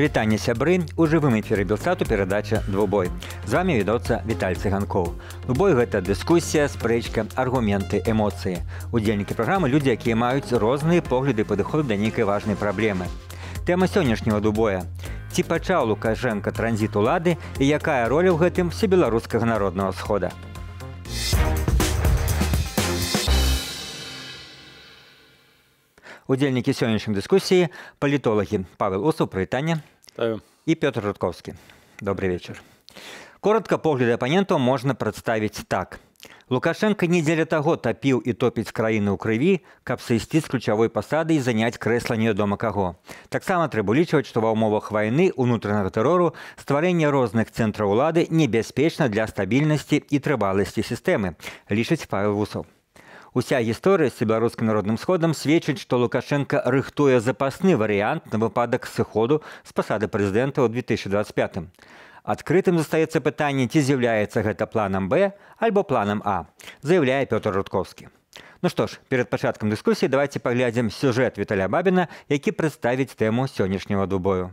Прывітанне сябры у жывым эфіры белстату перадача двубой. З вами відоўца Віталь Цганкоў. Убой гэта дыскусія, спрэчка, аргументы, эмоцыі. Удзельнікі праграмы людзі, якія маюць розныя погляды падыходу да нейкай важнай праблемы. Тэма сённяшняга дубоя. Ці пачаў лукашэнка транзіт улады і якая роля ў гэтым всебеларускага народнага схода. удзельнікі сённяшнім дыскусіі палітолагі павел усу прывітання і пётр рудковскі добрый вечар коротко погляды апанентаў можна прадставіць так лукашенко не дзеля таго тапіў і топіць краіны ў крыві каб сысці з ключавой пасады і заняць крэсла неядома каго таксама трэба улічваць што ва ўмовах вайны унутранага тэрору стварэнне розных цэнтраў улады небяспечна для стабільнасці і трываласці сістэмы лічыць павел вусаў Уся гісторыя з беларускім народным сходам сведчыць, што Лукашенко рыхтуе запасны варыянт на выпадак сыходу з пасады прэзідэнта ў 2025. Адкрытым застаецца пытанне, ці з'яўляецца гэта планам Б альбо планам А, заявляе Пётр Рудковскі. Ну што ж, перад пачаткам дыскусіі давайте паглядзім сюжэт Віталя Бабіна, які прадставіць тэму сённяшняго дубою.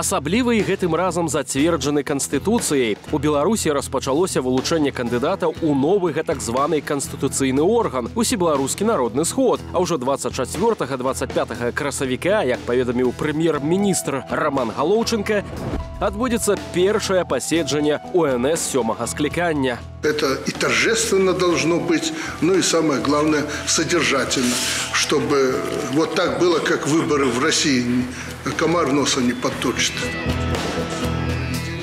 асабліва і гэтым разам зацверджаны канстытуцыяй у беларусі распачалося вылучэнне кандыдата у новы гэтак званый канстытуцыйны орган усебеларускі народны сход а ўжо 24 25 красавіка як паведаміў прэм'ер-міністр роман галоўчынка Отбудется первое поседжение ОНС сёмага склікання. Это и торжественно должно быть, ну и самое главное, содержательно, чтобы вот так было, как выборы в России. Комар носа не подточит.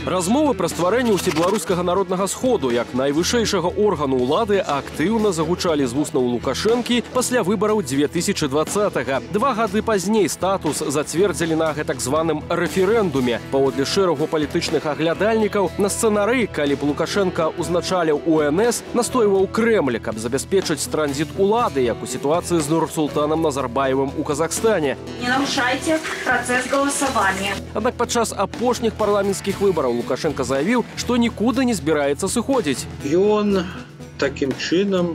Размовы пра стварэнне ўсебеларускага народнага сходу як найвышэйшага органу ўлады актыўна загучалі з вуснаў лукашэнкі пасля выбараў 2020 -га. два гады пазней статус зацвердзілі на гэтак званым рэферэндуме паводле шэрагу палітычных аглядальнікаў на сцэнары калі б лукашенко узначаляў унс настойваў крэмле каб забяспечыць транзит улады як у сітуацыі з нурсултанам назарбаевым у казахстане не нарушайце працэс галасавання аднак падчас апошніх парламенцкіх выбараў Лукашенко заявіў, што нікуды не збіраецца сыходзіць. Ён такім чынам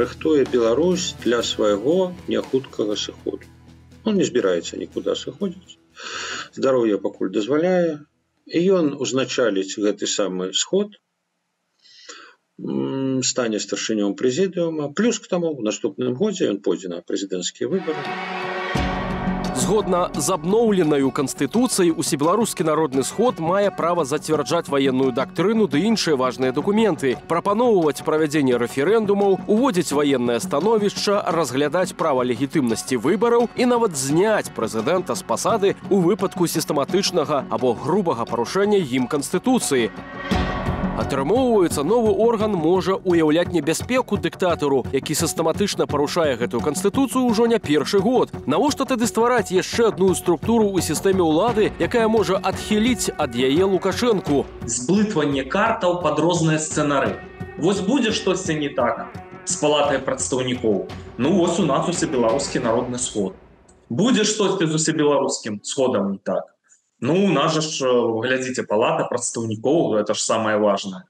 рыхтуе Беларусь для свайго няхуткага сыходу. Он не збіраецца нікуда сыходзіць. Здароўе пакуль дазваляе. І ён узначаліць гэты самы сход стане старшынём прэзідыума плюс к таму у наступным годзе ён пойдзе на прэзідэнцкія выборы згодна з абноўленаю канстытуцыі усебеларускі народны сход мае права зацвярджаць ваенную дактрыну ды іншыя важныя документы прапаноўваць правядзенне рэферэндумаў уводзіць ваеннае становішча разглядаць права легітымнасці выбараў і нават зняць прэзідэнта з пасады у выпадку сістэматычнага або грубага парушэння ім канстытуцыі а Атрымоўваецца новы орган можа уяўляць небяспеку дыктатару, які сістэматычна парушае гэтую канстытуцыю ўжо не першы год. Навошта тады ствараць яшчэ адную структуру ў сістэме ўлады, якая можа адхіліць ад яе лукашэнку. Зблытванне картаў пад розныя сцэнары. Вось будзе штосьці не так з палатай прадстаўнікоў. Ну вось у нас усе беларускі народны сход. Будзе штосьці з усебеларускім сходам не так. Ну у нас ж э, глядзіце палата прадстаўнікоў гэта ж самае важнае.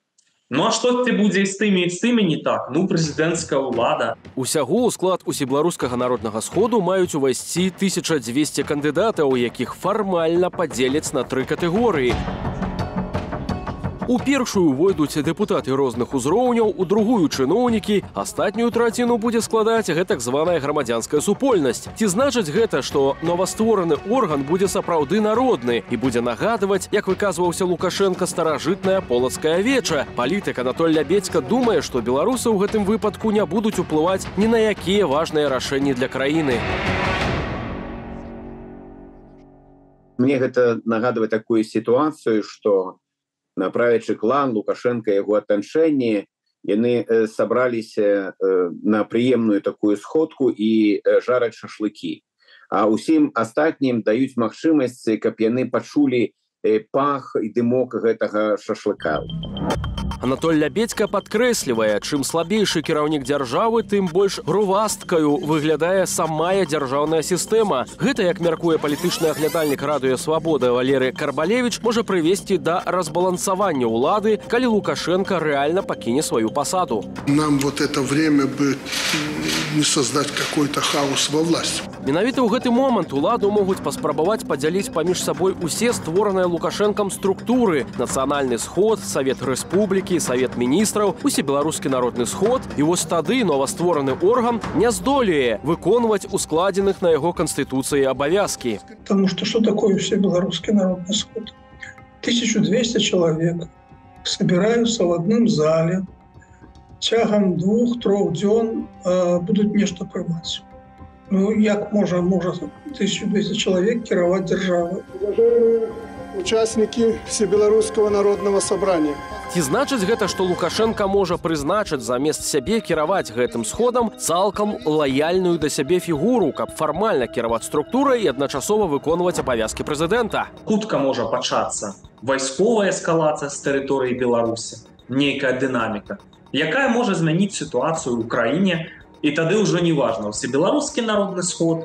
Ну а што ты будзе з тымі з тымі не так ну прэзідэнцкая ўлада. Усяго ў склад усебеларускага народнага сходу маюць увайсці 1200 кандыдатаў, якіх фармальна падзеляць на тры катэгорыі. У першую войдуць депутаты розных узроўняў, у другую чыноўнікі, астатнюю траціну будзе складаць гэтак званая грамадзянская супольнасць. Ці значыць гэта, што новастворны орган будзе сапраўды народны і будзе нагадваць, як выказваўся Лукашенко старажытная полацкая веча. Палітык Анатоль Лябецька думае, што беларусы ў гэтым выпадку не будуць уплываць ні на якія важныя рашэнні для краіны. Мне гэта нагадвае такую сітуацыю, што направячы клан лукашенко яго атаншэнні яны э, сабраліся э, на прыемную такую сходку і э, жараць шашлыкі а усім астатнім даюць магчымасці каб яны пачулі на пах і дымок гэтага шашлыка. Анатоль Лябедька падкрэслівае, чым слабейшы кіраўнік дзяржавы, тым больш рувасткаю выглядае самая дзяржаўная сістэма. Гэта, як мяркуе палітычны аглядальнік радыё свабода Валеры Карбалевіч можа прывесці да разбалансавання ўлады, калі Лукашенко рэальна пакіне сваю пасаду. Нам вот это время бы не создать какой-то хаос во власть. Менавіта ў гэты момант уладу могуць паспрабаваць падзяліць паміж сабой усе створаныя лукашэнкам структуры нацыянальны сход савет рэспублікі савет міністраў усебеларускі народны сход і вось тады новаствораны орган не здолее выконваць у складзеных на яго канстытуцыі абавязкі Таму што что такое все беларускі народны сход 1200 чалавек собираются в адным зале цягам двух-трох дзён э, будуць нешта прымаць Ну, як можа можа 1200 чалавек кіраваць дзяржавы Учаснікі всебеларускага народнага сабрання. Ці значыць гэта, што Лукашенко можа прызначыць замест сябе кіраваць гэтым сходам цалкам лаяльную да сябе фігуру, каб фармальна кіраваць структурай і адначасова выконваць абавязкі прэзідэнта. Кутка можа пачацца вайсковая эскалацыя з тэрыторыі Беларусі, нейкая дынаміка, якая можа змяніць сітуацыю ў краіне і тады ўжо не важна усе беларускі народны сход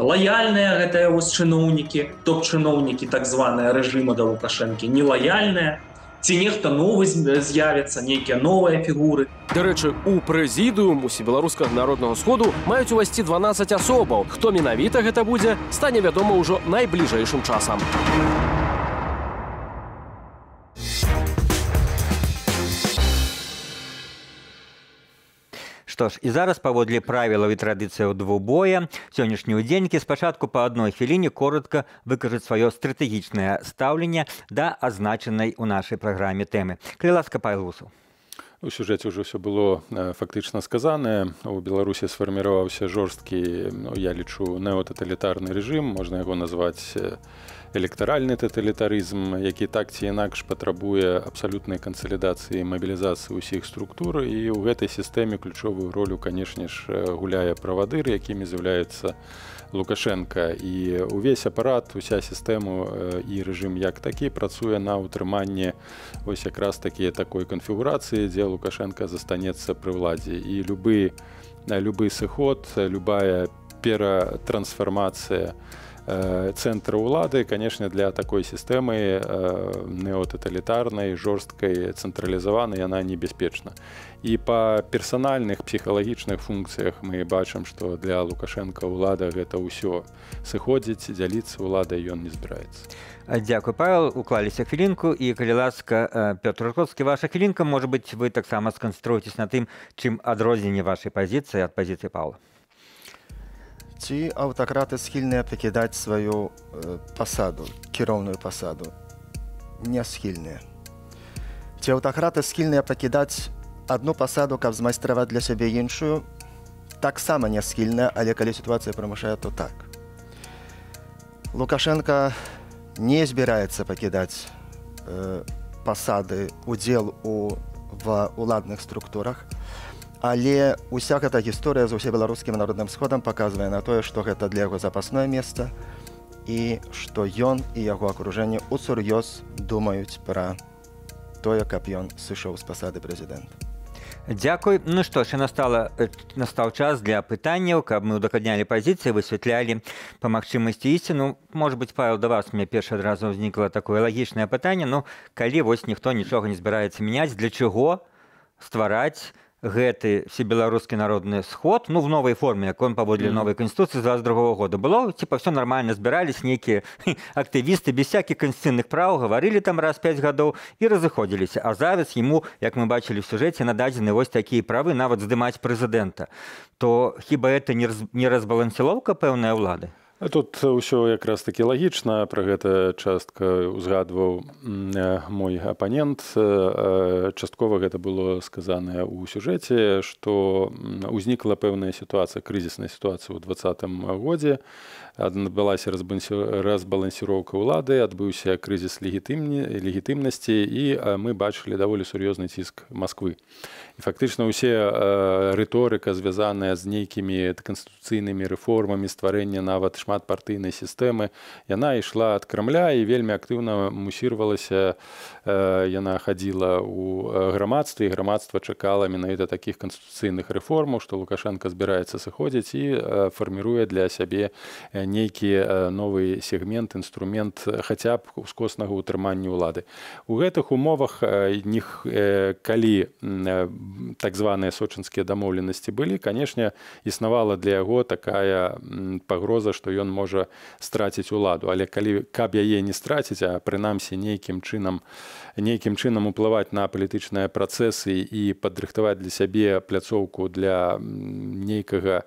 лояльныя гэтыя вас чыноўнікі топ чыноўнікі так званая рэжыма да лукашэнкі не лаяльныя ці нехта новы з'явіцца нейкія новыя фігуры дарэчы у прэзідыум усебеларускага народнага сходу маюць увайсці 12 асобаў хто менавіта гэта будзе стане вядома ўжо найбліжэйшым часам у што ж і зараз паводле правілаў і традыцыяў двубоя сённяшнюю дзенькі спачатку по адной хвіліне коротко выкажуць сваё стратэгічнае стаўленне да азначанай у нашай праграме тэмы крыласка пайлусу сюжэце ўжо ўсё было э, фактычна сказанае у беларусі сфарміраваўся жорсткі ну, я лічу неотаталітарны рэжым можна яго назваць э, электаральны тэталітарызм, які так ці інакш патрабуе абсалютнай кансалідацыі мабілізацыі ўсіх структур. І ў гэтай сістэме ключовую ролю, канешне ж, гуляе правадыр, якімі з'яўляецца Лукашенко. І увесь апарат, уся сістэму і рэжым як такі працуе на ўтрыманні вось якраз такі такой канфігурацыі, дзе Лукашенко застанецца пры ўладзе. І любы, любы сыход, любая ператрансфармацыя, Э, центра улады, конечно, для такой системы э, неототалитарной, жесткой, централизованной, она небеспечна. И по персональных психологичных функциях мы бачим, что для Лукашенко улада это все. Сыходить, делиться уладой он не собирается. Э, дякую, Павел. Уклались хвилинку. И, коли ласка, э, Петр Рудковский, ваша хвилинка, может быть, вы так само сконцентруетесь на тем, чем отрознение вашей позиции от позиции Павла? ці аўтакраты схільныя пакідаць сваю пасаду кіроўную пасаду не схільныя ці аўтакраты схільныя пакідаць одну пасаду каб змайстраваць для сябе іншую таксама не схільная але калі сітуацыя прымушае то так лукашенко не збіраецца пакідаць э, пасады удзел у ва ўладных структурах а Але ўся гэта гісторыя з усе беларускім народным сходам паказвае на тое, што гэта для яго запасное месца і што ён і яго акружэнне ў сур'ёз думаюць пра тое, каб ён сышоў з пасады прэзідэнта. Дзякуй, Ну што ж настала э, настаў час для пытанняў, каб мы ўдакаднялі пазіцыі, высвятлялі па магчымасці ісціну. Мож быць, павел да вас мне першы адразу ўзнікла такое лагічнае пытанне. Ну калі вось ніхто нічога не збіраецца мяняць, для чаго ствараць, гэты всебеларускі народны сход ну в новой форме як он паводле новой конституцыі за другого года было типа все нормально збирались нейкіе актывісты без всякихх канстынных прав гаварылі там раз пять гадоў і разыходзіліся а завяз ему як мы бачылі в сюжэце нададзены вось такія правы нават здымаць прэзідэнта то хіба это не разбалансіловка пэўная ўлады Тут ўсё якраз такі лагічна, пра гэта частка ўзгадваў э, мой апанент. Э, часткова гэта было сказана ў сюжэце, што ўзнікла пэўная сітуацыя крызісная сітуацыя ў двадцатым годзе адбылася разбалансіроўка ўлады адбыўся крызіс легітымні легітымнасці і мы бачылі даволі сур'ёзны ціск москвы і фактычна усе рыторыка звязаная з нейкімі канстытуцыйнымі рэформамі стварэння нават шмат партыйнай сістэмы яна ішла ад крамля і вельмі актыўна мусірвалася яна хадзіла у грамадстве грамадства чакала менавіта таких канстытуцыйных рэформаў што лукашенко збіраецца сыходзіць і фарміруе для сябе не нейкі э, новы сегмент інструмент э, хаця б ускоснага ўтрымання ўлады у гэтых умовах них э, калі так званыя сочынскія дамоўленасці былі канешне існавала для яго такая пагроза што ён можа страціць уладу але калі каб яе не страціць а прынамсі нейкім чынам нейкім чынам уплываць на палітычныя працэсы і падрыхтаваць для сябе пляцоўку для нейкага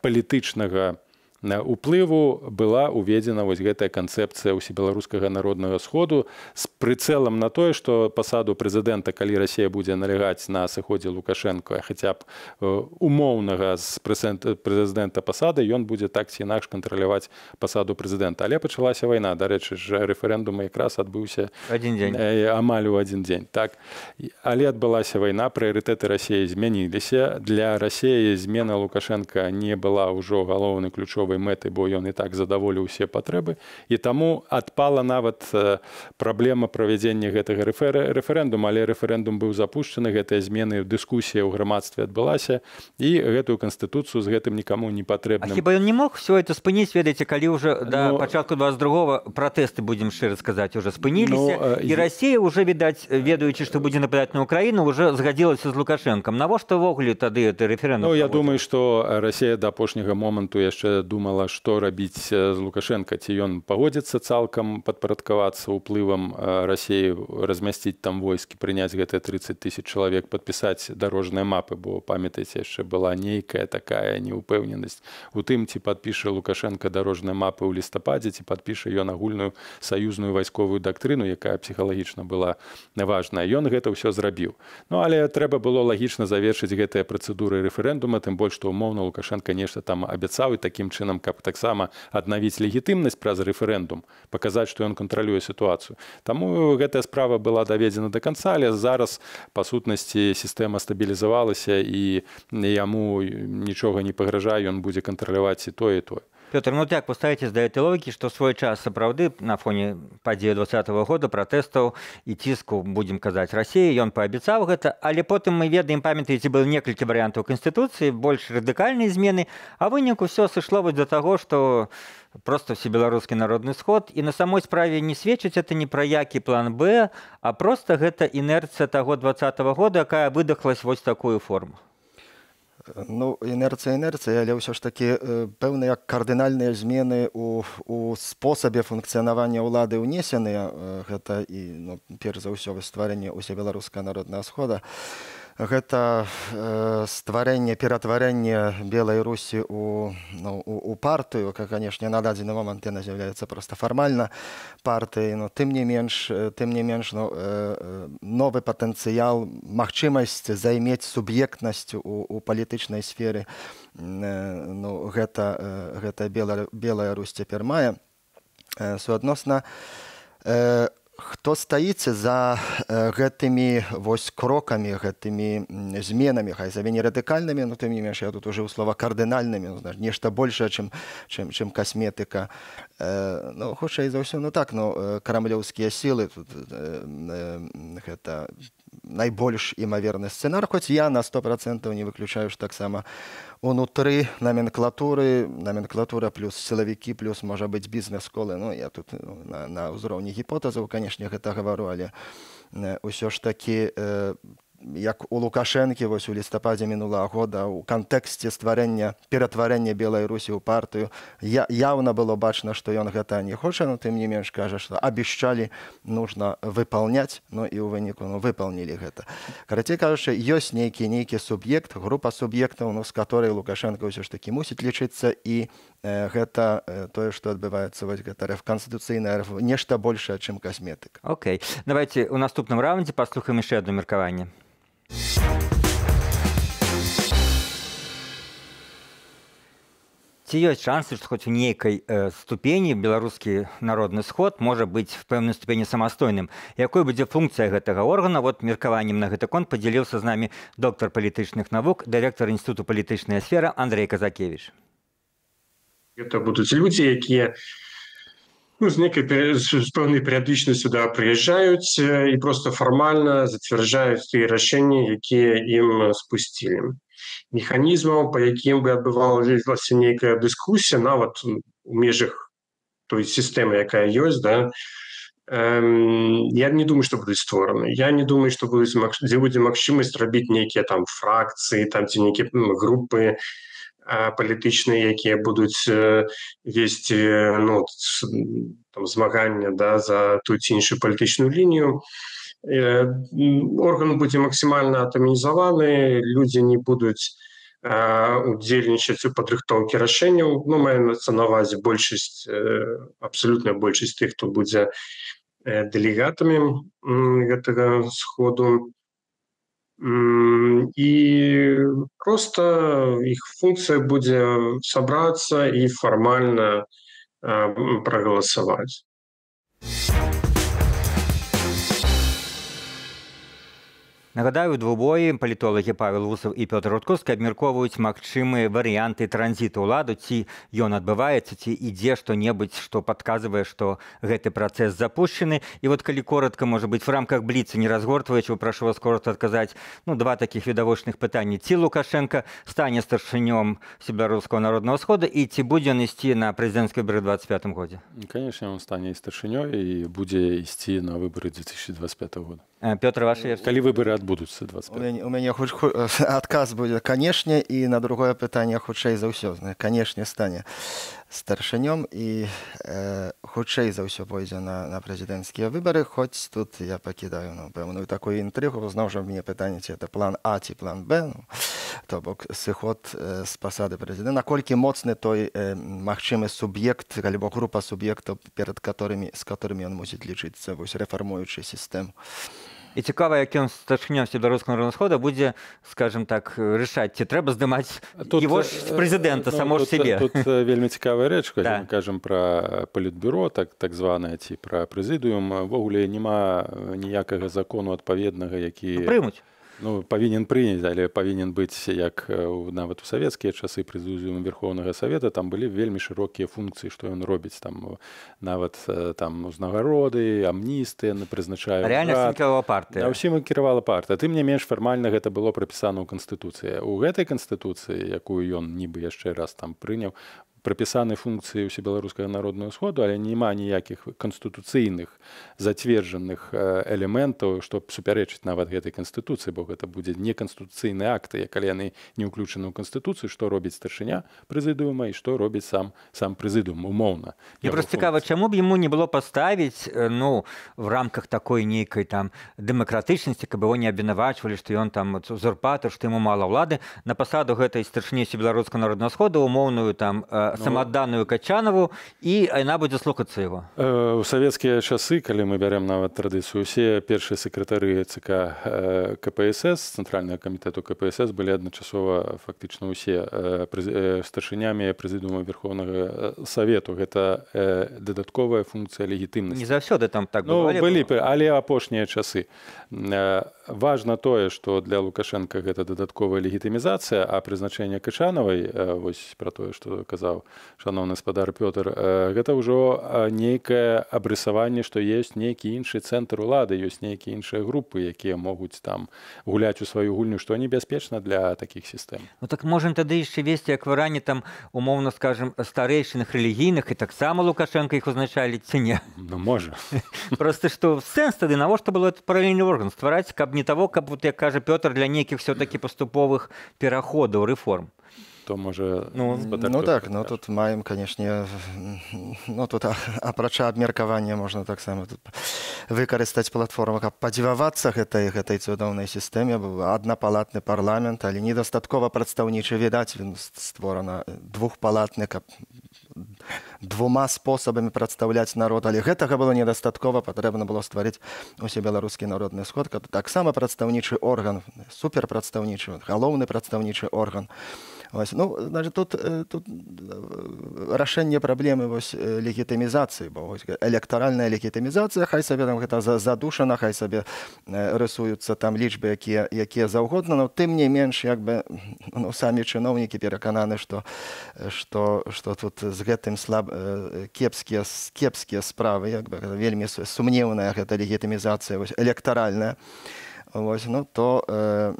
палітычнага, уплыву была уведзена вось гэтая канцэпцыя ўсебеларускага народнага сходу з прыцэлам на тое што пасаду прэзідэнта калі Росія будзе налягаць на сыходзе лукашенко хаця б э, умоўнага з прэзідэнта пасады ён будзе так ці інакш кантраляваць пасаду прэзідэнта але пачалася вайна дарэчы ж рэферэндума якраз адбыўся адзін дзень э, амаль у адзін дзень так але адбылася вайна прыярытэты рассіі змяніліся для рассіі змена лукашенко не была ўжо галоўны ключом канчатковай мэтай бо ён і так задаволі ўсе патрэбы і таму адпала нават э, праблема правядзення гэтага рэферы рэферэндум але рэферэндум быў запущены гэтыя змены ў дыскусія ў грамадстве адбылася і гэтую канстытуцыю з гэтым нікому не патрэбна хіба ён не мог все это спыніць ведаеце калі ўжо да ну, пачатку 22 пратэсты будзем шчыра сказаць уже спыніліся ну, і я... Росія уже відаць ведаючы што будзе нападаць на Украіну уже згадзілася з лукашэнкам навошта ввогуле тады это рэферэндум ну, я думаю что Росія да апошняга моманту яшчэ думаю думала што рабіць з э, лукашенко ці ён пагодзіцца цалкам падпарадкавацца уплывам э, рассеі размясціць там войскі прыняць гэтыя 30 тысяч чалавек падпісаць дарожныя мапы бо памятаеце яшчэ была нейкая такая неупэўненасць у тым ці падпіша лукашенко дарожныя мапы ў лістападзе ці падпіша ён агульную саюзную вайсковую дактрыну якая псіхалагічна была важная ён гэта ўсё зрабіў Ну але трэба было лагічна завершыць гэтыя працэдуры рэферэндума тым больш што умоўна лукашенко нешта там абяцаў і такім чынам чынам каб таксама аднавіць легітымнасць праз рэферэндум паказаць што ён кантралюе сітуацыю Таму гэтая справа была даведзена до конца але зараз па сутнасці сістэма стабілізавалася і яму нічога не пагражае ён будзе кантраляваць і тое тое Пётр, ну так паставіцесь да этой логікі што свой час сапраўды на фоне падзеі два -го года пратэстаў і ціску будзем казаць рассіі ён паабяцаў гэта але потым мы ведаем памятаеце было некалькі варыянтаў канстытуцыі больш радыкальнай змены а выніку ўсё сышло бы да таго што просто все беларускі народны сход і на самой справе не сведчыць это не пра які план б а просто гэта інерцыя таго два -го года якая выдахлась вось такую форму ну інерцыя інерцыя але ўсё ж такі пэўны як кардынальныя змены у, у спосабе функцыянавання ўлады ўнесеныя гэта і ну, перш за ўсё вы стварэнне ўсе беларуска народна схода а гэта э, стварэнне ператварэння белай русі у, ну, у, у партыю как канешне на дадзены момант яна з'яўляецца проста фармальна партыі но тым не менш э, тым не менш ну, э, э, новы патэнцыял магчымасць займець суб'ектнасць у, у палітычнай сферы э, ну, гэта э, гэта белая белая русь цяпер мае э, суадносна у э, хто стаіце за гэтымі вось крокамі гэтымі зменамі хай за мяне радыкальнымі ну тым не менш я тут уже у слова кардынальнымі ну, нешта большее чым чым чым касметыка э, ну, хутчэй за ўсё ну так но ну, крамлёўскія сілы тут э, э, гэта найбольш імаверны сцэнар хоць я на сто процентаў не выключаю ж таксама унутры номенклатуры номенклатура плюс сілавікі плюс можа быць бізнес-колы Ну я тут ну, на, на ўзроўні гіпотэзаў канешне гэта гавару але ўсё э, ж такі там э, як у лукашэнкі вось у лістападзе мінула года у кантэксце стварэння ператварэння беларусі ў партыю я яўна было бачна што ён гэта не хоча но ну, тым не менш кажа што абішчалі нужно выполняць ну і ў выніку ну выполнілі гэта карацей кажучы ёсць нейкі нейкі суб'ект група суб'ектаў ну з которой лукашенко ўсё ж такі мусіць лічыцца і э, гэта э, тое што адбываецца вось гэта рэф канстытуцыйна нешта большае чым касметык Окей okay. давайте у наступным раундзе паслухаем яшчэ адно меркаванне Ці ёсць шансы, што хоць у нейкай э, ступені беларускі народны сход можа быць в пэўнай ступені самастойным, якой будзе функцыя гэтага органа вот меркаваннем на гэты конт подзяліўся з намі доктор палітычных навук, дырэктар інстытуту палітычная сфера Андрей Казакевич. Это будуць людзі, якія ну, с некой с пэўной периодично сюда приезжают э, и просто формально затверждают те решения какие им э, спустили механизмом по каким бы отбывалась некая дискуссия на вот у межах той системы якая есть да эм, я не думаю что будет стороны я не думаю что будет где будет максимость робить некие там фракции там те некие группы и палітычныя якія будуць э, весці э, ну, змагання да за ту ці іншую палітычную лінію э, орган будзе максімальна атамізаваны людзі не будуць удзельнічаць у падрыхтоўкі рашэнняў ну, мае нацанаваць большасць абсалютная большасць тых хто будзе дэлегатамі гэтага сходу у і просто іх функція будзе сабрацца і фармальна э, прагаласаваць. Нагадаю, двубоі палітолагі Павел Усаў і Пётр Рудкоскі абмяркоўваюць магчымыя варыянты транзіту ўладу, ці ён адбываецца, ці ідзе што-небудзь, што падказвае, што гэты працэс запущены. І вот калі коротка можа быць, в рамках бліцы не разгортваючы, прашу вас коротко адказаць ну, два такіх відавочных пытанні. Ці Лукашенко стане старшынём сібярускаго народнага схода і ці будзе ён ісці на прэзідэнцкай бры 25 годзе. Каешне, он стане старшынёй і будзе ісці на выборы 2025 года. Пётр ваш калі выборы ад адбудуцца 20 у мяне хоч адказ будзе канешне і на другое пытанне хутчэй за ўсё канешне стане старшынём і э, хутчэй за ўсё пойдзе на, на прэзідэнцкія выбары хоць тут я пакідаю ну, пэўную такую інтрыгу знаў жа мне пытанне ці это план а ці план б ну, то бок сыход э, з пасады прэзіда наколькі моцны той э, магчымы суб'ект альбо група суб'ектаў перад каторымі з каторымі ён мусіць лічыцца вось рэфармуючы сістэму а і цікава як ён стачнемся беларускага народнасхода будзе скажем так рышаць ці трэба здымаць его прэзідэнта ну, само ж сябе тут вельмі цікавая рэчка да. кажам пра палітбюро так так званая ці пра прэзідыум увогуле няма ніякага закону адпаведнага які ну, прымуць Ну, павінен прыняць але павінен быць як нават у савецкія часы прызузіум верховнага савета там былі вельмі шырокія функцыі што ён робіць там нават там узнагароды амністы яны прызначаю парты ўсім кіравала парта ты мне менш фармальна гэта было прапісана ў канстытуцыі у гэтай канстытуцыі якую ён нібы яшчэ раз там прыняў прапісаны функцыі ўсебеларускага народную сходу, але няма ніякіх канстытуцыйных зацверджаных э, элементаў, што супярэчыць нават гэтай канстытуцыі, бо гэта будзе неканстытуцыйны акт, калі яны не ўключаны ў канстытуцыю, што робіць старшыня прэзідыума і што робіць сам сам прэзідум умоўна. Я просто цікава, чаму б яму не было паставіць ну в рамках такой нейкай там дэмакратычнасці, каб его не абвінавачвалі, што ён там узурпатор, што яму мала ўлады на пасаду гэтай старшыні беларуска народнасходу умоўную там, э, Ну, самадданную качанаву і яна будзе слухацца яго у э, савецкія часы калі мы бярем нават традыцыю усе э, першыя секретары цк кпсс цэнтральнага камітэту кпсс былі адначасова фактычна ўсе старшынямі прэзідума верховнага э, савету гэта дадатковая функція легітымнасці заўсёды там так былі ну, але апошнія часы важна тое што для лукашенко гэта дадатковая легітымізацыя а прызначэнне качанавай вось пра тое што казаў сказаў шановны спадар Пётр э, гэта ўжо нейкае абрысаванне што ёсць нейкі іншы цэнтр улады ёсць нейкія іншыя групы якія могуць там гуляць у сваю гульню што небяспечна для такіх сістэм Ну так можем тады яшчэ весці акваранне там умоўна скажем старэйчынах рэлігійных і таксама лукашенко іх узначалі ціне ну, можа просто што сэнс тады навошта было этот паралельны орган ствараць каб не таго каб вот як кажа Пётр для нейкіх все-таки паступовых пераходаў рэформ хто можа ну, ну так ну тут маем канешне ну тут апрача абмеркавання можна таксама тут выкарыстаць платформа каб падзівавацца гэтай гэтай цудоўнай сістэме быў аднапалатны парламент але недастаткова прадстаўнічы відаць він створана двухпалатны каб двума спосабамі прадстаўляць народ але гэтага было недастаткова патрэбна было стварыць усе беларускі народны сход каб таксама прадстаўнічы орган супер прадстаўнічы галоўны прадстаўнічы орган у Вось, ну, значит, тут э, тут э, рашэнне праблемы э, легітымізацыі бо электаральная легітымізацыя хай сабе там гэта задушана хай сабе рысуюцца там лічбы якія якія заўгодна но тым не менш як бы ну, самі чыноўнікі перакананы што што што тут з гэтым слаб кепскія кепскія справы як бы вельмі сумнеўная гэта легітымізацыя электаральная і Вось, ну, то э,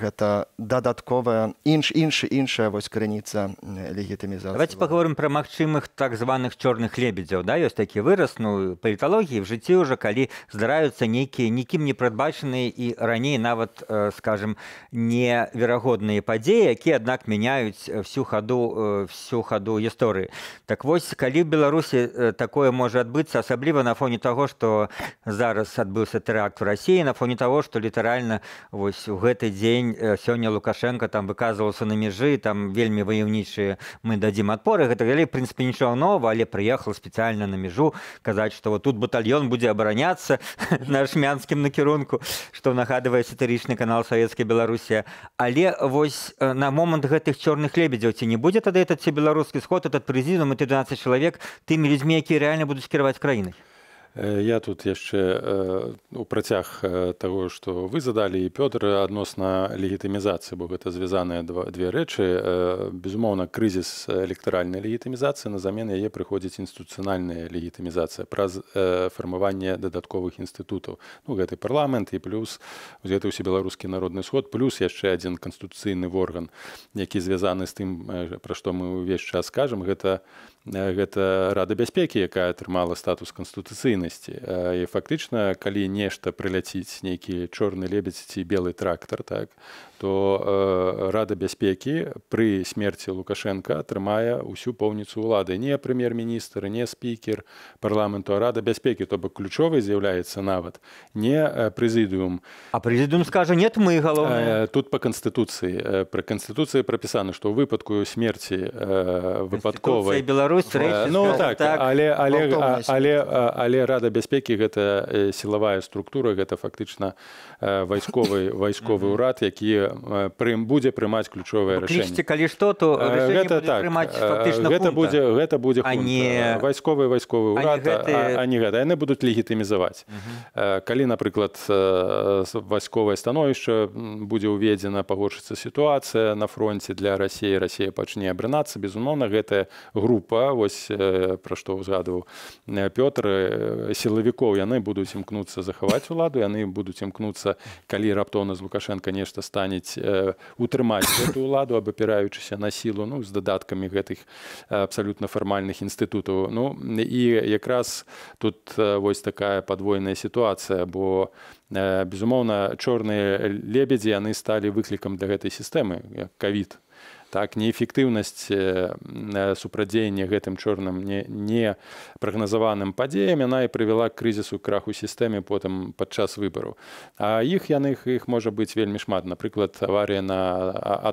гэта дадатковая інш іншы іншая вось крыніца легітымізацыі давайте паговорым пра магчымых так званых чорных лебедзяў да ёсць такі выраз ну паліталогіі в жыцці ўжо калі здараюцца нейкія нікім не прадбачаныя і раней нават скажем неверагодныя падзеі якія аднак мяняюць всю хаду всю хаду гісторыі так вось калі в беларусі такое можа адбыцца асабліва на фоне того что зараз адбыўся тэракт в рассіі на фоне того что літаральна вось у гэты дзень сёння лукашенко там выказывался на межы там вельмі ваяўнічыя мы дадзім адпоры гэта вялі прынцыпе нічого нова але прыехала спецыяльна на мяжу казаць что вот тут батальён будзе абараняцца на шмянскім накірунку што нагадывае сатырычны канал савецкай беларусія але вось на момант гэтых чорных лебедзяў ці не будзе тады этот ці беларускі сход этот прызіну мы 13 чалавек тымі людзьмі якія рэальна будуць кіраваць краінай Э, я тут яшчэ э, у працяг э, таго, што вы задалі і Пётр адносна легітымізацыі, бо гэта звязаныя две рэчы. Безумоўна, крызіс электаральнай легітымізацыі на замен яе прыходзіць інстытуцыянальная легітымізацыя праз фармаванне дадатковых інстытутаў. Ну, гэты парламент і плюс узгэты ўсебеларускі народны сход, плюс яшчэ адзін канстытуцыйны орган, які звязаны з тым, пра што мы ўвесь час скажам, гэта гэта э, рада бяспекі якая атрымала статус канстытуцыйнасці э, і фактычна калі нешта прыляціць нейкі чорны лебедзь ці белы трактор так то э, рада бяспекі пры смерці лукашенко атрымае ўсю поўніцу ўлады не прэм'ер-міністр не спікер парламенту рада бяспекі то бок ключовай з'яўляецца нават не прэзідыум а прэзідыум скажа нет мы галов тут по канстытуцыі пры канстытуцыі прапісана што ў выпадку смерці выпадковай беларус второй стрэч, ну, так, так, але, але, але, але рада бяспекі гэта э, сілавая структура гэта фактычна э, вайсковы вайсковы ўрад які э, прым будзе прымаць ключовае ну, рашэнне калі што то гэта, так, гэта, гэта будзе гэта будзе не... вайсковы вайсковы ўрад они гэта яны будуць легітымізаваць калі напрыклад вайсковае становішча будзе ўведзена пагоршыцца сітуацыя на фронте для рассіі рассія пачне абрынацца безумоўна гэтая група вось пра што ўзгадваў пётры сілавікоў яны будуць імкнуцца захаваць уладу яны будуць імкнуцца калі раптоўна з лукашенко нешта станець утрымаць эту ўладу абапіраючыся на сілу ну з дадаткамі гэтых абсалютна фармальных інстытутаў ну і якраз тут вось такая падвойная сітуацыя бо безумоўна чорныя лебедзі яны сталі выклікам для гэтай сістэмы кавід так неэфектыўнасць э, э, супрадзеяння гэтым чорным не, не прагназаваным падзеям яна і прывяла крызісу краху сістэме потым падчас выбару а іх яны іх, іх можа быць вельмі шмат напрыклад аварыя на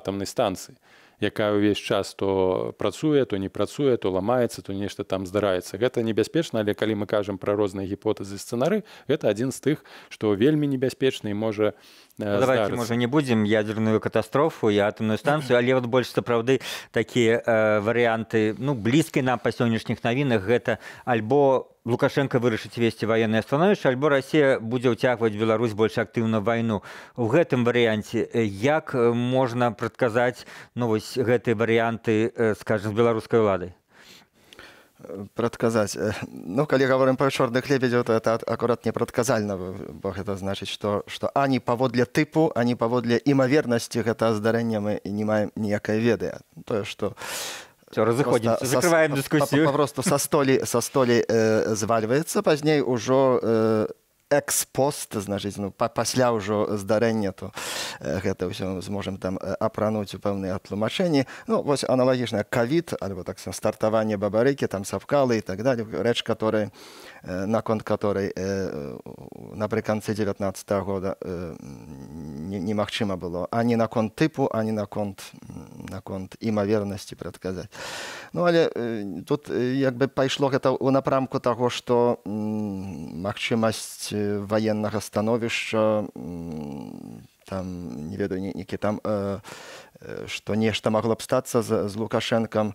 атамнай станцыі то якая ўвесь час то працуе, то не працуе, то ламаецца, то нешта там здараецца. Гэта небяспечна, але калі мы кажам пра розныя гіпотэзы сцэнары, гэта адзін з тых, што вельмі небяспечны і можа э, можа не будзем ядерную катастрофу і атамную станцыю але вот больш сапраўды такія э, варыянты ну блізкай нам па сённяшніх навінах гэта альбо лукашенко вырашыць весці ваенное становішча альбо россия будзе ўцягваць беларусь больш актыўна вайну в гэтым варыянце як можна прадказаць ну вось гэтыя варыянты скажем з беларускай уладай прадказаць ну калі говорим про чорных лебедзяў то это акурат не прадказальна бо гэта значыць что что ані паводле тыпу а не паводле імавернасці гэта здарэння мы не маем ніякай веды тое что у Все, разыходимся, закрываем со, дискуссию. По, по, просто со столи, со столи э, заваливается, позднее уже э, экспост, значит, ну, по, после уже здарения, то э, это все мы сможем там э, опрануть полные отлумашения. Ну, вот аналогично, ковид, альбо так сказать, стартование бабарыки, там, совкалы и так далее, речь, которая, э, на конт которой, э, на приконце 19 -го года э, не, не было, а не на конт типу, а не на конт... Э, наконт імавернасці прадказаць Ну але э, тут э, як бы пайшло гэта ў напрамку таго што магчымасць э, ваеннага становішча там не ведаю некі там э, э, што нешта магло б стацца з, з лукашэнкам у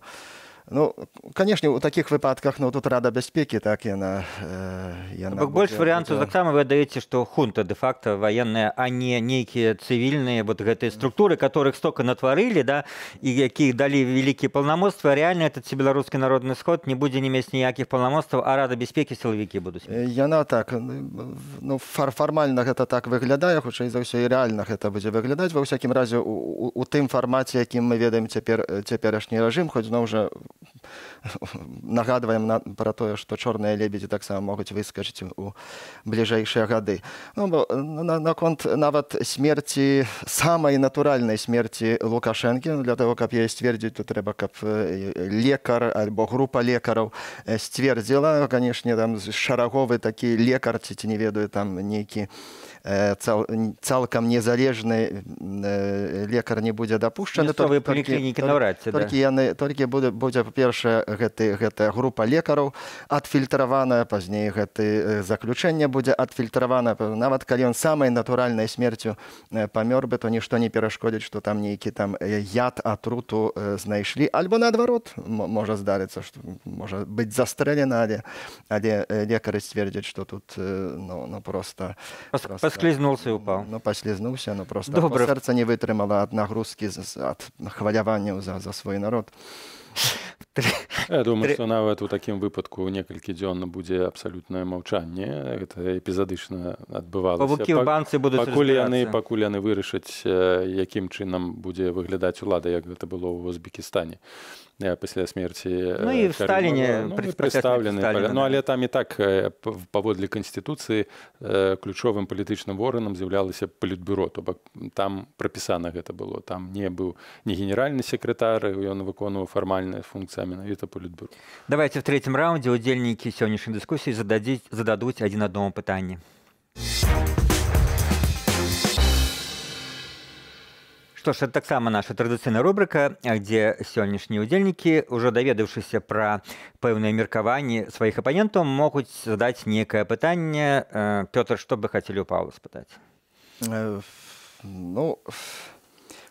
Ну, канешне, у таких выпадках ну, тут рада бяспекі, так яна, э, яна будзе, больш варыянтаў будзе... таксама вы даеце, што хунта дэ-факта ваенная, а не нейкія цывільныя вот, гэтыя структуры, которых столько натварылі да, і якіх далі вялікія паўнамоцтвы, рэальна этот ці беларускі народны сход не будзе не мець ніякіх паўнамоцтваў, а рада бяспекі сілавікі будуць. Э, яна так ну, фар фармальна гэта так выглядае, хутчэй за ўсё і рэальна гэта будзе выглядаць ва ўсякім разе у, у, у тым фармаце, якім мы ведаем цяпер цяперашні э, рэжым, хоць зноў жа нагадваем на, пра тое што чорныя лебедзі таксама могуць выскажыць у бліжэйшыя гады ну, наконт на нават смерці самай натуральнай смерці лукашэнкі для того каб я сцвердзіць то трэба каб э, лекар альбо група лекараў э, сцвердзіла канешне там шараговы такі лекар ці ці не ведаю там нейкі не Э, цал, цалкам незалежны э, лекар не будзе дапушчаны толькі яны толькі будзе па-першае гэты гэтая група лекараў адфільтраваная пазней гэты э, заключэнне будзе адфільтравана нават калі ён самай натуральнай смерцю памёр бы то нішто не перашкодзіць што там нейкі там яд атруту знайшлі альбо наадварот можа здарыцца што можа быць застрэлена але але лекары сцвердзяць што тут ну, ну, просто, просто Заслізнуўся і упаў. Ну, паслізнуўся, ну, просто Добре. сэрца не вытрымала ад нагрузкі ад хваляванняў за, за свой народ. Я думаю, Три. што нават у такім выпадку некалькі дзён будзе абсалютнае маўчанне. Гэта эпізадычна адбывалася.кібанцы па, будуць пакуль яны пакуль яны вырашаць, э, якім чынам будзе выглядаць улада, як гэта было ў Узбекістане. Э, пасля смерці э, ну, і Сталіне ну, прыстаўлены Сталіна, Ну але там і так э, паводле канстытуцыі ключовым палітычным воранам з'яўлялася палітбюро то бок там прапісана гэта было там не быў не генеральны секретар ён выконваў фармальныя функцыі менавіта палітбюро давайте в третьем раундзе удзельнікі сённяшняй дыскусіі зададзіць зададуць адзін адному пытанні а Што ж таксама наша традыцыйная рубрыка, дзе сённяшнія ўдзельнікі, ўжо даведаўшыся пра пэўныя меркаванні сваіх апанентаў могуць задаць некае пытанне. Э, Пётр, што бы хацелі ў паўлу спытаць? Э, ну,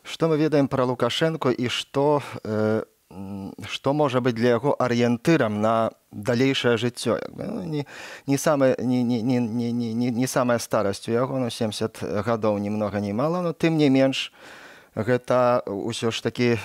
што мы ведаем пра Лукашэнку і што, э, што можа быць для яго арыентырам на далейшае жыццё ну, не, не, самая, не, не, не, не, не, не самая старасць у яго на ну, 70 гадоў ні многа ні мала, но тым не менш, гэта ўсё ж такі э,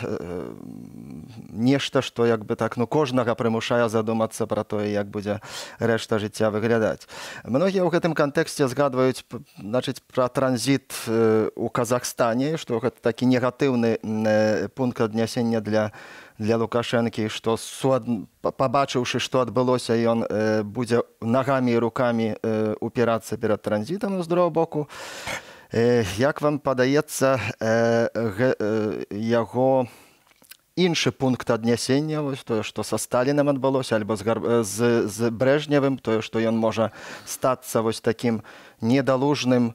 нешта што як бы так ну кожнага прымушае задумацца пра тое як будзе рэшта жыцця выглядаць многія ў гэтым кантэксце згадваюць значыць пра транзіт э, у казахстане што гэта такі негатыўны э, пункт аднясення для для лукашэнкі што суад... пабачыўшы што адбылося ён будзе нагамі і рукамі упірацца перад транзітам з дро боку а як вам падаецца э, э, яго іншы пункт аднясення тое што са сталіным адбылося альбо з, з, з брежневым тое што ён можа стацца вось такім недалужным у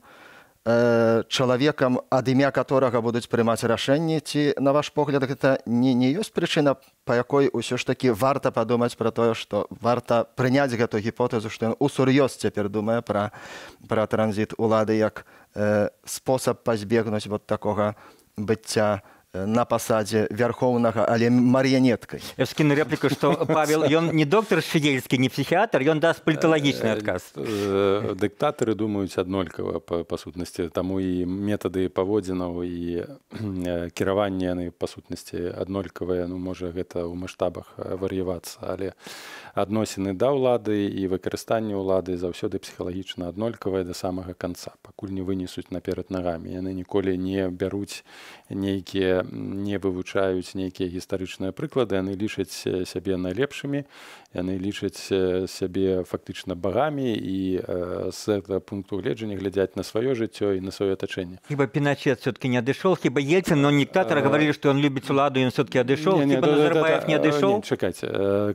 чалавекам ад імя которого будуць прымаць рашэнні ці на ваш погляд гэта не не ёсць прычына па якой усё ж такі варта падумаць пра тое што варта прыняць гэту гіпотэзу што ён усур'ёз цяпер думае пра пра транзіт улады як э, спосаб пазбегнуць вот такога быцця на на пасадзе вярхоўнага але марянеткай я скіну рэпліку что павел ён не доктор шидельскі не псіхіатр ён даст паліталагічны адказ э, э, э, дыктатары думаюць аднолькава па, па сутнасці таму і метады паводзінаў і кіравання яны па сутнасці аднолькавыя ну можа гэта ў маштабах вар'явацца але адносіны да ўлады і выкарыстанне ўлады заўсёды псіхалагічна аднолькавыя да самага канца пакуль не вынесуць наперад нагамі яны ніколі не бяруць нейкія не вывучаюць нейкія гістарычныя прыклады яны лічаць сябе найлепшымі яны лічаць сябе фактычна багамі і з пункту гледжання глядзяць на сваё жыццё і на сваё атачэнне хіба пеначет все-таки не адышоў хіба ельцін но ну, нітатара гаварылі што ён любіць ладу ён все-таки адышоў не адышоў чакаць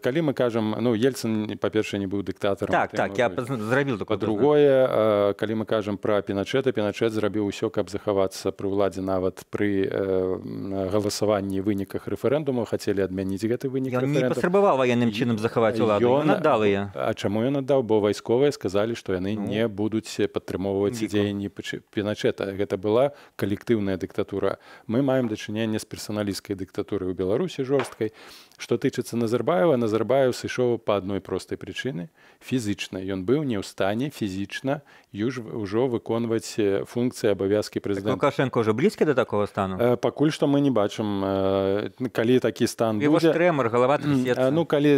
калі мы кажам ну ельцын па-перша не быў дыктатар так так я зрабіў такое другое калі мы кажам пра пеначета пеначет зрабіў усё каб захавацца пры ўладзе нават пры на галасаванні выніках рэферэндуму хацелі адмяніць гэты вынік патрабаваў ваенным чынам захаваць уладу надал я А чаму ён аддаў бо вайсковыя сказалі што яны ну, не будуць падтрымоўваць дзеянні пеначета гэта была калектыўная дыктатура мы маем дачыненне з персаналісткай дыктатуры ў беларусі жорсткай Што тычыцца Назарбаева, Назарбаев сышоў па адной простай прычыны фізічна. Ён быў не ў стане фізічна ўжо выконваць функцыі абавязкі так прэзідэнта. Лукашенко ўжо блізкі да такого стану. Пакуль што мы не бачым, калі такі стан будзе. Трэмар, галава трэсецца. Ну, калі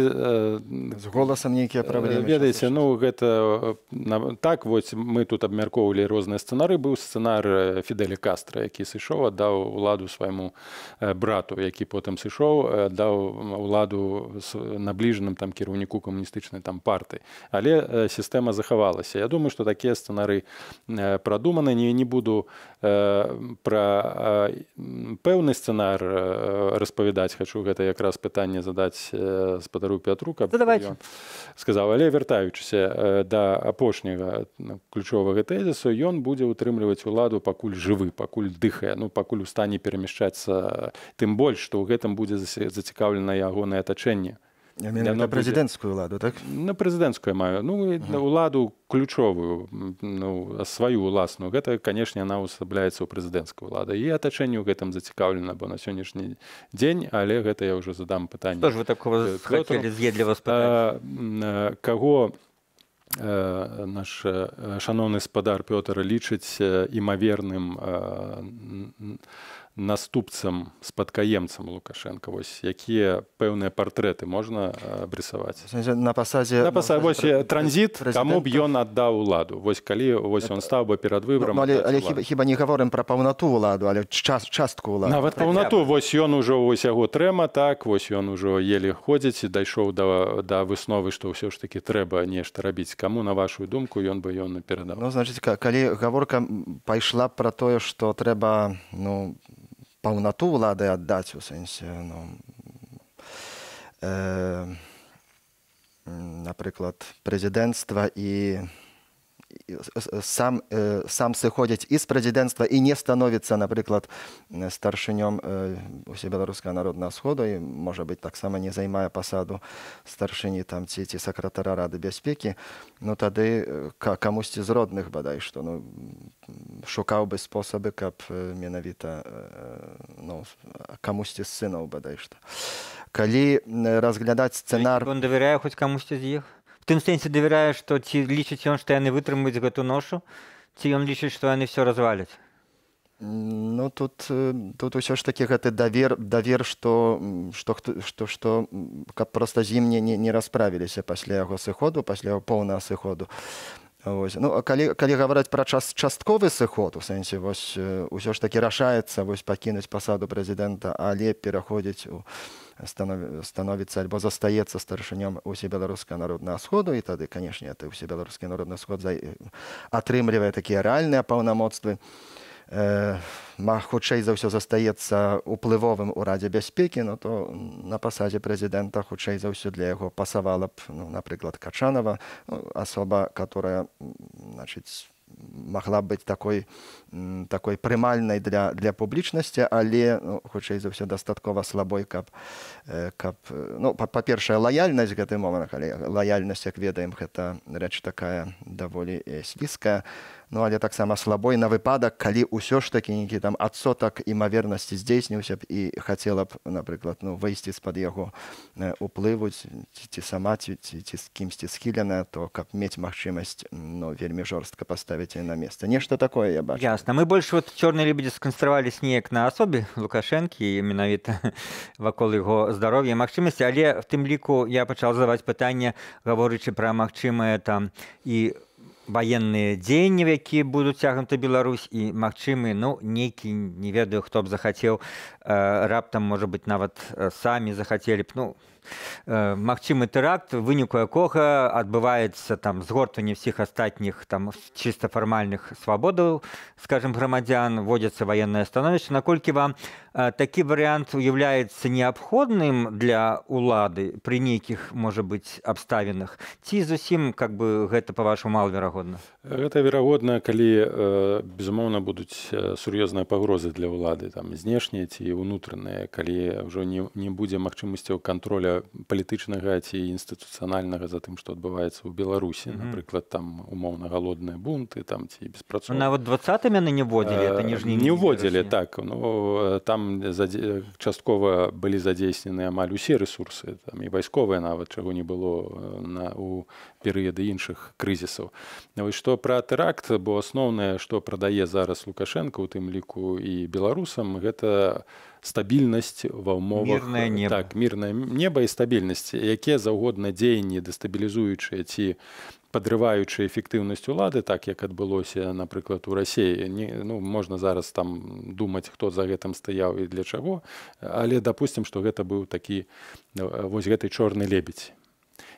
з голасам нейкія праблемы. Ведаеце, ну гэта так вось мы тут абмяркоўвалі розныя сцэнары, быў сцэнар Фідэлі Кастра, які сышоў, аддаў уладу свайму брату, які потым сышоў, аддаў ўладу набліжаным там кіраўніку камуністычнай там парты але э, сістэма захавалася Я думаю что такія сцэнары э, прадуманы не не буду э, пра пэўны сцэнар распавядаць хочу гэта якраз пытанне задаць спадару пятру каб давайте сказал але вяртаючыся да апошняга ключовага тэзісу ён будзе ўтрымліваць уладу пакуль жывы пакуль дыхае ну пакуль у стане перамяшчацца тым больш што ў гэтым будзе зацікаўлена ягонае атачэнне на прэзідэнцкую ладу так на ну, прэзідэнцкую маю ну на ўладу ключовую ну, сваю уласную гэта канешне яна ўсабляецца ў прэзідэнцкую ўладу і атачэнне ў гэтым зацікаўлена бо на сённяшні дзень але гэта я ўжо задам пытанне вы такогоедлі вас каго наш шаноўны спадар пётр лічыць імаверным на наступцам спадкаемцам лукашенко вось якія пэўныя партрэты можна абрисаваць на пасадзе на паса... на ну, э, пасадзе... транзит таму б ён аддаў ладу вось калі вось он стаў бы перад выбором ну, але, так, але хіба, хіба не гаворым пра паўнату ладу але час частку ладу. нават паўнату вось ён ужо вось яго трэма так вось ён ужо еле ходзіць і дайшоў да да высновы што ўсё ж таки трэба нешта рабіць каму на вашу думку ён бы ён на перадаў ну, значитчыць калі гаворка пайшла пра тое что трэба ну паўнату ўлады аддаць у сэнсе ну, э, напрыклад прэзідэнцтва і на сам, э, сам сыходзіць і з прэзідэнцтва і не становіцца напрыклад старшынём э, усе беларуска народнага сходу і можа быть таксама не займае пасаду старшыні там ці ці сакратара рады бяспекі ну тады э, камусьці з родных бадай што ну шукаў бы спосабы каб менавіта ну, камусьці з сынаў бадай што калі разглядаць сцэнар он давяряе хоць камусьці з іх тым сэнсе давяраю што ці лічыць ён што яны вытрымаюць гэту ношу ці ён лічыць што яны все разваляць Ну тут э, тут усё ж такі гэты давер давер што што што што каб проста зімні не, не расправіліся пасля яго сыходу пасля поўнага сыходу ось. ну калі калі гавараць пра час частковы сыход у сэнсе вось усё ж такі рашаецца вось пакінуць пасаду прэзідэнта але пераходзіць у ў становіцца альбо застаецца старшынём усе беларуска народна сходу і тады канешне ты ўсе беларускі народны сход за... атрымлівае такія рэальныя паўнамоцтвы э, ма хутчэй за ўсё застаецца уплывовым урадзе бяспекі ну то на пасадзе прэзідэнта хутчэй за ўсё для яго пасавала б ну, напрыклад качанова асоба ну, которая значыць, могла быць такой такой прымальнай для для публічнасці але ну, хутчэй за ўсё дастаткова слабой каб каб ну па-першая лаяльнасць гэты момант але лаяльнасць як ведаем гэта рэч такая даволі слізкая то Ну але таксама слабой на выпадак, калі ўсё ж такі нейкі там адсотак імавернасці здзейсніўся б і хацела б, напрыклад, ну, выйсці з-пад яго э, уплыву ці, ці сама ці, ці, ці з кімсьці схіленая, то каб мець магчымасць ну, вельмі жорстка паставіць на месца. Нешта такое я бачу. Ясна, мы больш вот, чорныя лебедзі сканструваліся неяк на асобе Лукашэнкі і менавіта вакол яго здароўя магчымасці, Але в тым ліку я пачаў заваць пытанне, гаворычы пра магчымае там і ваенныя дзеянні якія будуць цягнуты Беларусь і магчымы ну нейкі не ведаю хто б захацеў э, раптам можа быть нават э, самі захацелі б ну э, магчымы тэракт выніку якога адбываецца там згортванне всіх астатніх там чыста фармальных свабодаў скажем грамадзян водзяцца ваенное становішча наколькі вам у такі варыянт уяўляецца неабходным для улады пры нейкіх можа быць абставінах ці зусім как бы гэта по-вашу мал верагодна гэта верагодна калі э, безумоўна будуць э, сур'ёзныя пагрозы для ўлады там знешнія ці ўнутраныя калі ўжо не, не будзе магчымасцяў кантроля палітычнага ці інстытуцыянальнага за тым што адбываецца ў беларусі напрыклад там умоўна галодныя бунты там ці беспрацоў нават двадцатым яны не водзілі э, это ніжні не ўводзілі так ну там заде... часткова былі задзейснены амаль усе ресурсы там і вайсковыя нават чаго не было э, на у перыяды іншых крызісаў вось ну што пра тэракт бо асноўнае што прадае зараз лукашенко у тым ліку і беларусам гэта стабільнасць ва ўмовах э, не так мірнае неба і стабільнасць якія заўгодна дзеянні дэстабілізуючыя ці не падрываючы эфектыўнасць улады так як адбылося напрыклад у рассеі не ну можна зараз там думаць хто за гэтым стаяў і для чаго але допустим што гэта быў такі э, вось гэты чорны лебедь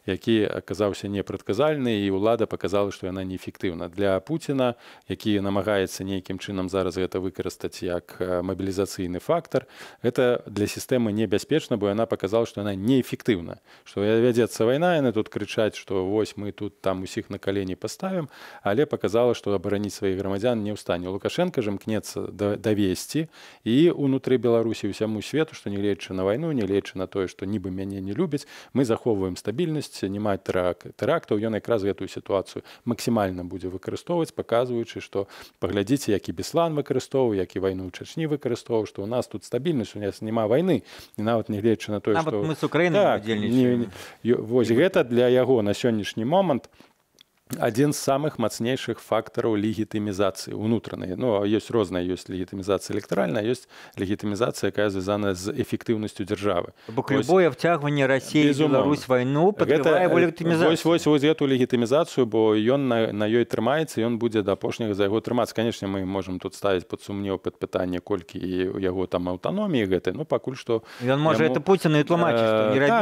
які аказаўся непрадказальны і ўлада паказала што яна неэфектыўна для Пуціна які намагаецца нейкім чынам зараз гэта выкарыстаць як мабілізацыйны фактор это для сістэмы небяспечна бо яна паказала што яна неэфектыўна што вядзецца вайна яны тут крычаць што вось мы тут там усіх на калені паставім але паказала што абараніць сваіх грамадзян не ў стане лукашенко же мкнецца да, давесці і унутры беларусі ўсяму свету што не лечы на вайну не лечы на тое што нібы мяне не любяць мы захоўваем стабільнасць магчымасць не мае тэрак тэрактаў ён якраз гэтую сітуацыю максімальна будзе выкарыстоўваць паказваючы што паглядзіце які беслан выкарыстоўваў які вайну ў чачні выкарыстоўваў што ў нас тут стабільнасць у нас няма вайны і нават нягледзячы на тое што... мы з украіны так, не... вось гэта для яго на сённяшні момант то один з самых мацнейшых фактараў легітымізацыі унутранай но ну, ёсць розная ёсць легітымізацыя электаральна ёсць легітымізацыя якая звязана з эфектыўнасцю дзяржавы бок любое вцягванне рассіі зумарусь вайну гэту легітымізацыю бо ён на, на ёй трымаецца ён будзе да апошняга за яго трымацца канешне мы можем тут ставіць под сумнеў пад пытанне колькі і у яго там аўтаноміі гэтай ну пакуль што ён можа яму... это пуціна і тлумач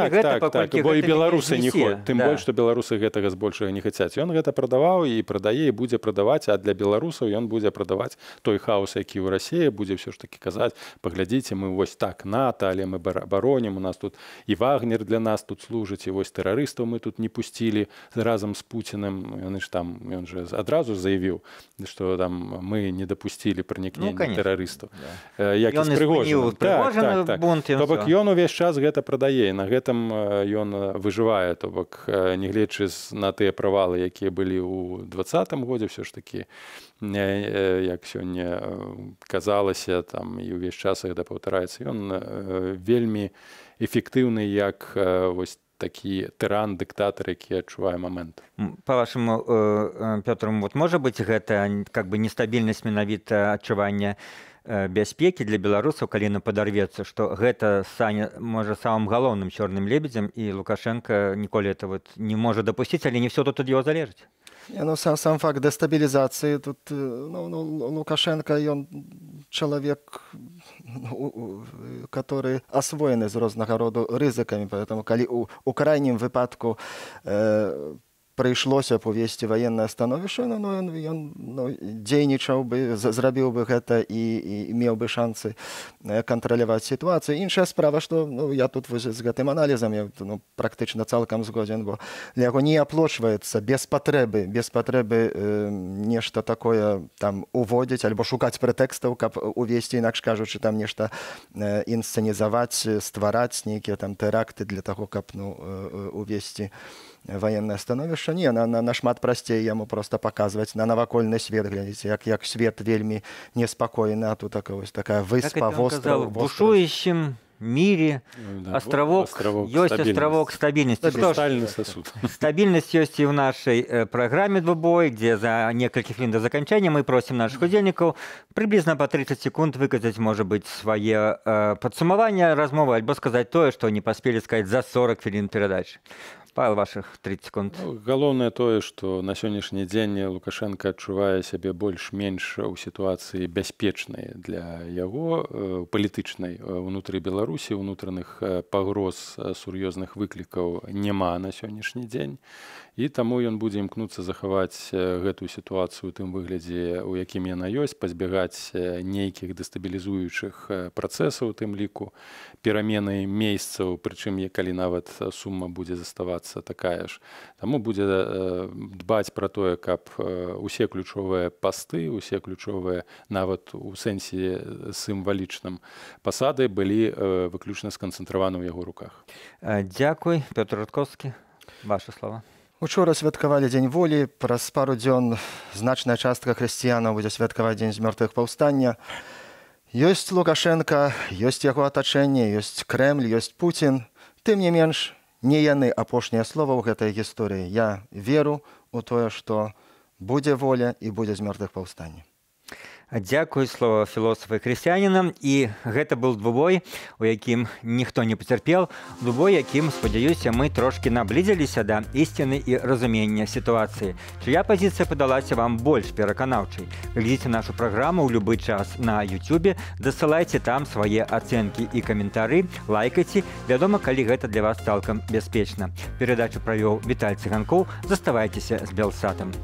так, так, так, беларусы не ход тым да. больш што беларусы гэтага збольшага не хацяць ён гэта прадаваў і прадае і будзе прадаваць а для беларусаў ён будзе прадаваць той хаос які ў рассея будзе ўсё ж такі казаць паглядзіце мы вось так нато але мы барабароним у нас тут і вагнер для нас тут служыць і вось тэрарыстаў мы тут не пусцілі разам з пуціным яны ж там ён же адразу заявіў что там мы не дапусцілі пранікнення ну, тэрарыстаў э, як прыгожа бок ён увесь час гэта прадае на гэтым э, ён э, выжывае то бок нягледчы на тыя правалы якія якія былі ў двадцатым годзе все ж такі э, э, як сёння э, казалася там і ўвесь час гэта паўтараецца ён вельмі эфектыўны як вось там такі тыран дыктатар які адчувае момент по вашаму э, пётру вот можа быть гэта как бы нестабільнасць менавіта адчування Э, бяспекі для беларусаў калі на падарвецца што гэта саня можа самым галоўным чорным лебедзям і лукашенко ніколі это вот не можа дапусціць але не все тут тут его залежыць Ну, сам, сам факт дэстабілізацыі тут э, ну, ну, лукашенко ён чалавек который асвоены з рознага роду рызыкамі поэтому калі у, у крайнім выпадку э, прыйшлося повесці ваеннае становішча ну, ну, ну ён ну, дзейнічаў бы зрабіў бы гэта і, і меў бы шанцы э, кантраляваць сітуацыю іншая справа што ну, я тут вось з гэтым аналізам ну, практычна цалкам згодзен бо для яго не аплочваецца без патрэбы без патрэбы э, нешта такое там уводзіць альбо шукаць прэтэкстаў каб увесці інакш кажучы там нешта э, інсцэнізаваць ствараць нейкія там тэракты для таго каб ну, э, увесці на военное становішча не нашмат на, на прасцей яму просто паказваць на навакольны свет глядзіце як як свет вельмі неспакойна а тут так, вось, такая выспавоста бушуем мире ну да, астравок ёсць астравок стабільнасці сосуд стабільнасць ёсць і ў нашай э, праграме двубой дзе за некалькі хлін да заканчання мы просім наших удзельнікаў прыблізна по 30 секунд выказаць можа быть свае э, падсумавання размовы альбо сказаць тое што не паспелі сказать за 40 хвілін перадач Павел ваших 30 секунд. Ну, галоўнае тое, што на сённяшні дзень Лукашенко адчувае сябе больш-менш у сітуацыі бяспечнай для яго э, палітычнай унутры э, Беларусі унутраных э, пагроз сур'ёзных выклікаў няма на сённяшні дзень і таму ён будзе імкнуцца захаваць гэтую сітуацыю у тым выглядзе у якім яна ёсць пазбягаць нейкіх дэстабілізуючых працэсаў у тым ліку перамены месяцаў прычым я калі нават сума будзе заставацца такая ж таму будзе дбаць про тое каб усе ключовыя пасты усе ключовыя нават у сэнсе сімвалічным пасады былі выключна сканцэнтраваны ў яго руках дзякуй пётр радковскі ваша слова Учора святкавалі дзень волі, праз пару дзён значная частка хрысціянаў будзе святкаваць дзень з мёртвых паўстання. Ёсць Лукашенко, ёсць яго атачэнне, ёсць Крэмль, ёсць Путін. Тым не менш, не яны апошнія слова ў гэтай гісторыі. Я веру у тое, што будзе воля і будзе з мёртвых паўстання. Дякую слова філосафа і хрысціянінам і гэта быў двубой, у якім ніхто не пацярпел, двубой, якім спадзяюся, мы трошкі наблізіліся да ісціны і разумення сітуацыі. Чыя пазіцыя падалася вам больш пераканаўчай. Глядзіце нашу праграму ў любы час на Ютубе, дасылайце там свае ацэнкі і каментары, лайкайце, вядома, калі гэта для вас цалкам бяспечна. Перадачу правёў вітальцы ганкоў, заставайцеся з белсатам.